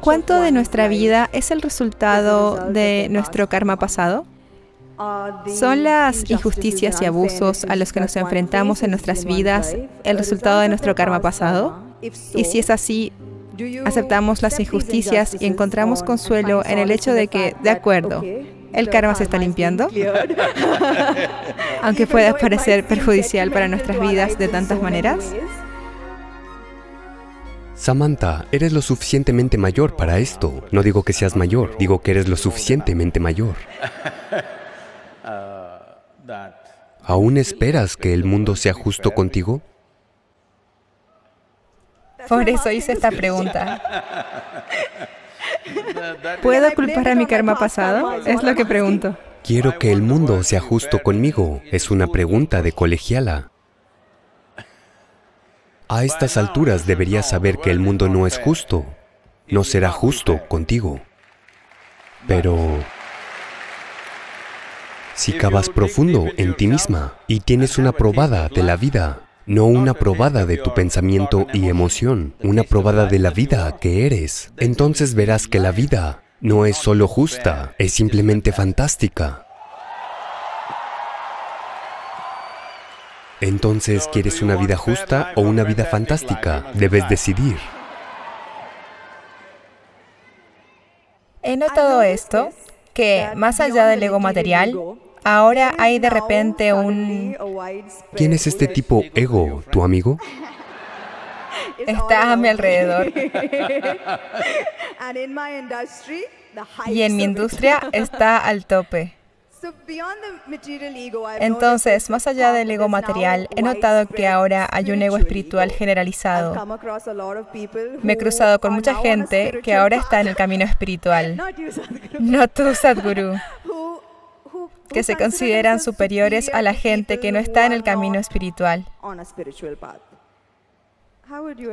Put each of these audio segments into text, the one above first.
¿Cuánto de nuestra vida es el resultado de nuestro karma pasado? ¿Son las injusticias y abusos a los que nos enfrentamos en nuestras vidas el resultado de nuestro karma pasado? Y si es así, aceptamos las injusticias y encontramos consuelo en el hecho de que, de acuerdo, el karma se está limpiando, aunque pueda parecer perjudicial para nuestras vidas de tantas maneras. Samantha, eres lo suficientemente mayor para esto. No digo que seas mayor, digo que eres lo suficientemente mayor. Uh, ¿Aún esperas que el mundo sea justo contigo? Por eso hice esta pregunta. ¿Puedo culpar a mi karma pasado? Es lo que pregunto. Quiero que el mundo sea justo conmigo. Es una pregunta de colegiala. A estas alturas deberías saber que el mundo no es justo. No será justo contigo. Pero si cavas profundo en ti misma y tienes una probada de la vida, no una probada de tu pensamiento y emoción, una probada de la vida que eres, entonces verás que la vida no es solo justa, es simplemente fantástica. Entonces, ¿quieres una vida justa o una vida fantástica? Debes decidir. He notado esto, que más allá del ego material, ahora hay de repente un... ¿Quién es este tipo ego, tu amigo? Está a mi alrededor. Y en mi industria está al tope. Entonces, más allá del ego material, he notado que ahora hay un ego espiritual generalizado. Me he cruzado con mucha gente que ahora está en el camino espiritual. No tú, Sadhguru que se consideran superiores a la gente que no está en el camino espiritual.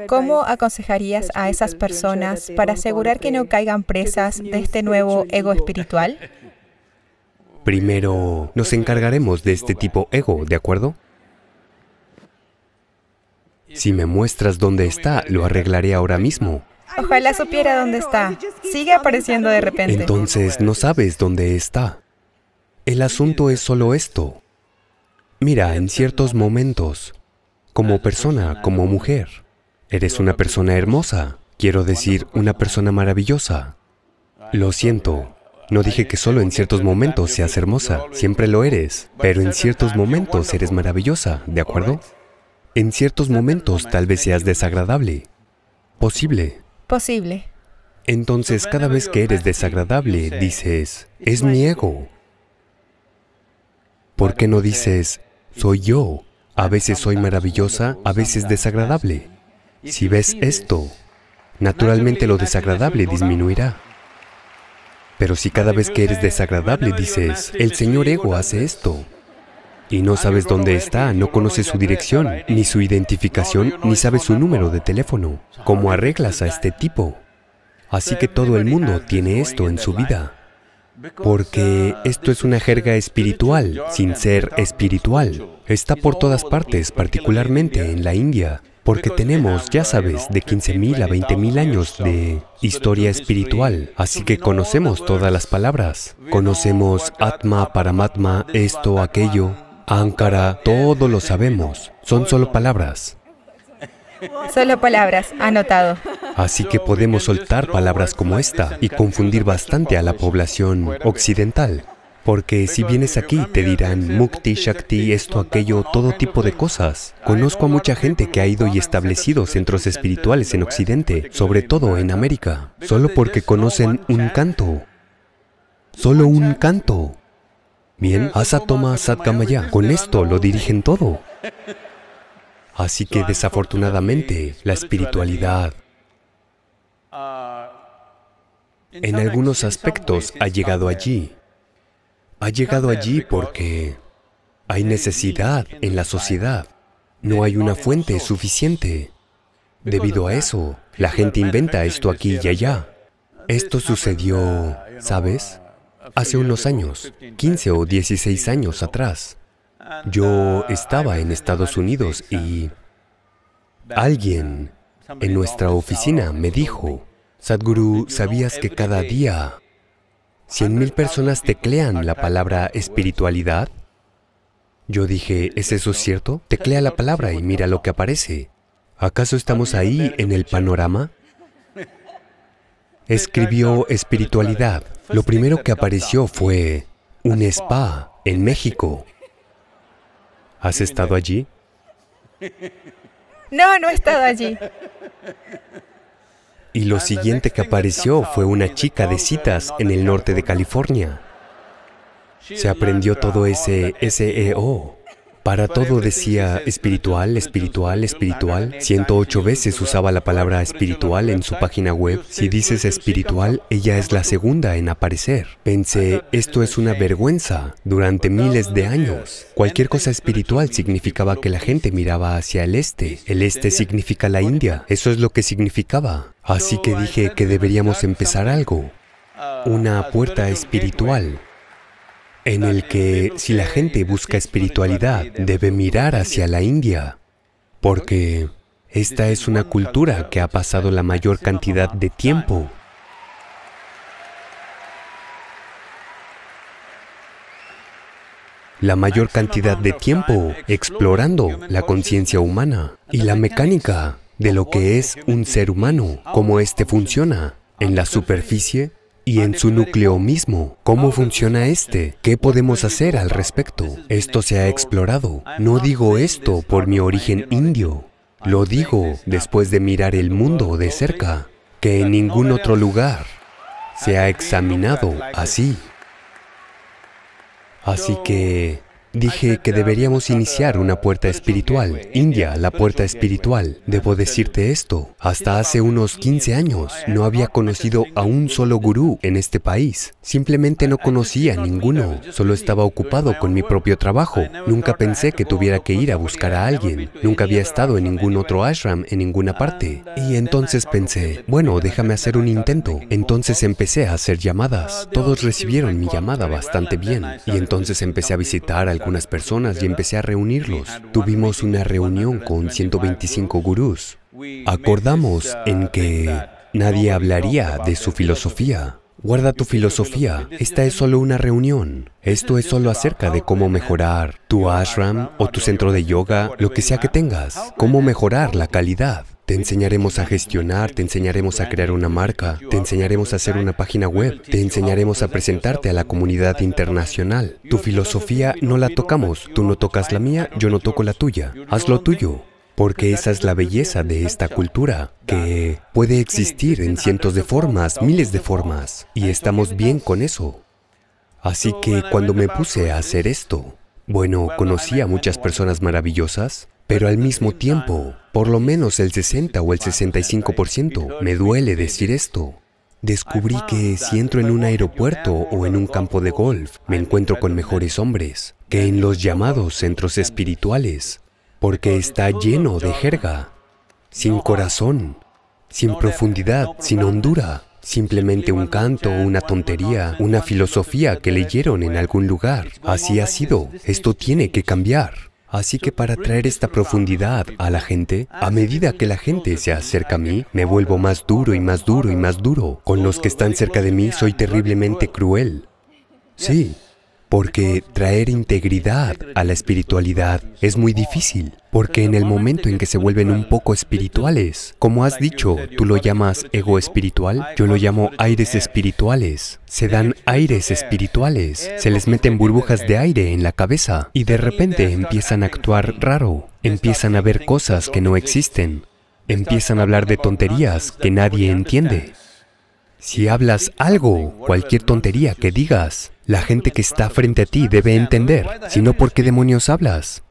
¿Cómo aconsejarías a esas personas para asegurar que no caigan presas de este nuevo ego espiritual? Primero, nos encargaremos de este tipo ego, ¿de acuerdo? Si me muestras dónde está, lo arreglaré ahora mismo. Ojalá supiera dónde está. Sigue apareciendo de repente. Entonces no sabes dónde está. El asunto es solo esto. Mira, en ciertos momentos, como persona, como mujer, eres una persona hermosa, quiero decir, una persona maravillosa. Lo siento, no dije que solo en ciertos momentos seas hermosa, siempre lo eres, pero en ciertos momentos eres maravillosa, ¿de acuerdo? En ciertos momentos tal vez seas desagradable. Posible. Posible. Entonces cada vez que eres desagradable dices, es mi ego. ¿Por qué no dices, soy yo? A veces soy maravillosa, a veces desagradable. Si ves esto, naturalmente lo desagradable disminuirá. Pero si cada vez que eres desagradable dices, el señor ego hace esto, y no sabes dónde está, no conoces su dirección, ni su identificación, ni sabes su número de teléfono, ¿cómo arreglas a este tipo? Así que todo el mundo tiene esto en su vida. Porque esto es una jerga espiritual, sin ser espiritual. Está por todas partes, particularmente en la India. Porque tenemos, ya sabes, de 15.000 a 20.000 años de historia espiritual, así que conocemos todas las palabras. Conocemos Atma, Paramatma, esto, aquello, Ankara, todo lo sabemos. Son solo palabras. Solo palabras, anotado. Así que podemos soltar palabras como esta y confundir bastante a la población occidental. Porque si vienes aquí te dirán mukti, shakti, esto, aquello, todo tipo de cosas. Conozco a mucha gente que ha ido y establecido centros espirituales en Occidente, sobre todo en América, solo porque conocen un canto. Solo un canto. Bien, Asatoma Satgamaya, con esto lo dirigen todo. Así que desafortunadamente, la espiritualidad en algunos aspectos ha llegado allí ha llegado allí porque hay necesidad en la sociedad. No hay una fuente suficiente. Debido a eso, la gente inventa esto aquí y allá. Esto sucedió, ¿sabes? Hace unos años, 15 o 16 años atrás, yo estaba en Estados Unidos y alguien en nuestra oficina me dijo, Sadhguru, ¿sabías que cada día mil personas teclean la palabra espiritualidad. Yo dije, ¿es eso cierto? Teclea la palabra y mira lo que aparece. ¿Acaso estamos ahí en el panorama? Escribió espiritualidad. Lo primero que apareció fue un spa en México. ¿Has estado allí? No, no he estado allí. Y lo siguiente que apareció fue una chica de citas en el norte de California. Se aprendió todo ese SEO. Para todo decía espiritual, espiritual, espiritual. 108 veces usaba la palabra espiritual en su página web. Si dices espiritual, ella es la segunda en aparecer. Pensé, esto es una vergüenza. Durante miles de años, cualquier cosa espiritual significaba que la gente miraba hacia el este. El este significa la India. Eso es lo que significaba. Así que dije que deberíamos empezar algo. Una puerta espiritual en el que si la gente busca espiritualidad debe mirar hacia la India, porque esta es una cultura que ha pasado la mayor cantidad de tiempo. la mayor cantidad de tiempo explorando la conciencia humana y la mecánica de lo que es un ser humano, cómo éste funciona en la superficie y en su núcleo mismo. ¿Cómo funciona este? ¿Qué podemos hacer al respecto? Esto se ha explorado. No digo esto por mi origen indio. Lo digo después de mirar el mundo de cerca, que en ningún otro lugar se ha examinado así. Así que Dije que deberíamos iniciar una puerta espiritual. India, la puerta espiritual. Debo decirte esto. Hasta hace unos 15 años no había conocido a un solo gurú en este país. Simplemente no conocía a ninguno. Solo estaba ocupado con mi propio trabajo. Nunca pensé que tuviera que ir a buscar a alguien. Nunca había estado en ningún otro ashram en ninguna parte. Y entonces pensé, bueno, déjame hacer un intento. Entonces empecé a hacer llamadas. Todos recibieron mi llamada bastante bien. Y entonces empecé a visitar al algunas personas y empecé a reunirlos. Tuvimos una reunión con 125 gurús. Acordamos en que nadie hablaría de su filosofía. Guarda tu filosofía. Esta es solo una reunión. Esto es solo acerca de cómo mejorar tu ashram o tu centro de yoga, lo que sea que tengas. Cómo mejorar la calidad. Te enseñaremos a gestionar, te enseñaremos a crear una marca, te enseñaremos a hacer una página web, te enseñaremos a presentarte a la comunidad internacional. Tu filosofía no la tocamos, tú no tocas la mía, yo no toco la tuya. Haz lo tuyo porque esa es la belleza de esta cultura, que puede existir en cientos de formas, miles de formas, y estamos bien con eso. Así que cuando me puse a hacer esto, bueno, conocí a muchas personas maravillosas, pero al mismo tiempo, por lo menos el 60 o el 65%, me duele decir esto, descubrí que si entro en un aeropuerto o en un campo de golf, me encuentro con mejores hombres que en los llamados centros espirituales, porque está lleno de jerga, sin corazón, sin profundidad, sin hondura, simplemente un canto, una tontería, una filosofía que leyeron en algún lugar. Así ha sido, esto tiene que cambiar. Así que para traer esta profundidad a la gente, a medida que la gente se acerca a mí, me vuelvo más duro y más duro y más duro. Con los que están cerca de mí soy terriblemente cruel. Sí, porque traer integridad a la espiritualidad es muy difícil, porque en el momento en que se vuelven un poco espirituales, como has dicho, tú lo llamas ego espiritual, yo lo llamo aires espirituales, se dan aires espirituales, se les meten burbujas de aire en la cabeza y de repente empiezan a actuar raro, empiezan a ver cosas que no existen, empiezan a hablar de tonterías que nadie entiende. Si hablas algo, cualquier tontería que digas, la gente que está frente a ti debe entender, si no, ¿por qué demonios hablas?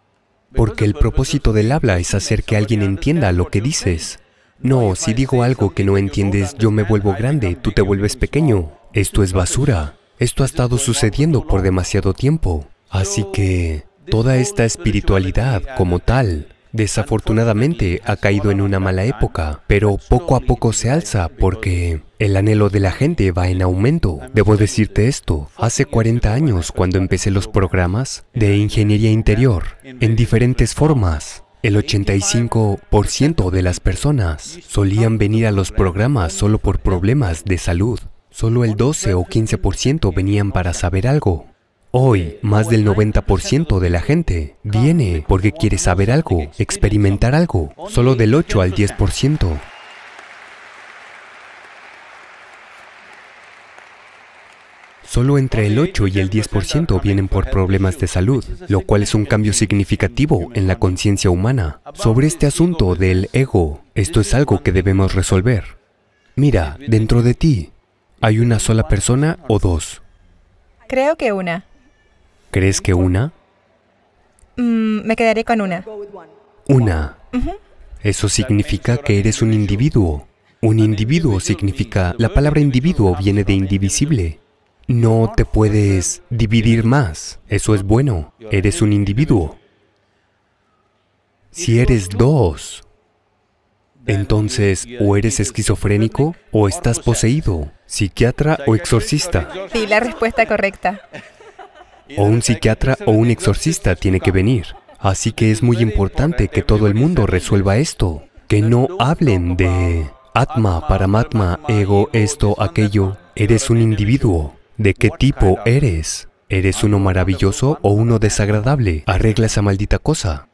Porque el propósito del habla es hacer que alguien entienda lo que dices. No, si digo algo que no entiendes, yo me vuelvo grande, tú te vuelves pequeño. Esto es basura. Esto ha estado sucediendo por demasiado tiempo. Así que, toda esta espiritualidad como tal, Desafortunadamente ha caído en una mala época, pero poco a poco se alza porque el anhelo de la gente va en aumento. Debo decirte esto, hace 40 años cuando empecé los programas de ingeniería interior, en diferentes formas, el 85% de las personas solían venir a los programas solo por problemas de salud. Solo el 12 o 15% venían para saber algo. Hoy, más del 90% de la gente viene porque quiere saber algo, experimentar algo, solo del 8 al 10%. Solo entre el 8 y el 10% vienen por problemas de salud, lo cual es un cambio significativo en la conciencia humana. Sobre este asunto del ego, esto es algo que debemos resolver. Mira, dentro de ti, ¿hay una sola persona o dos? Creo que una. ¿Crees que una? Mm, me quedaré con una. Una. Eso significa que eres un individuo. Un individuo significa, la palabra individuo viene de indivisible. No te puedes dividir más. Eso es bueno. Eres un individuo. Si eres dos, entonces o eres esquizofrénico o estás poseído, psiquiatra o exorcista. Sí, la respuesta correcta. O un psiquiatra o un exorcista tiene que venir. Así que es muy importante que todo el mundo resuelva esto. Que no hablen de Atma, Paramatma, ego, esto, aquello. Eres un individuo. ¿De qué tipo eres? ¿Eres uno maravilloso o uno desagradable? Arregla esa maldita cosa.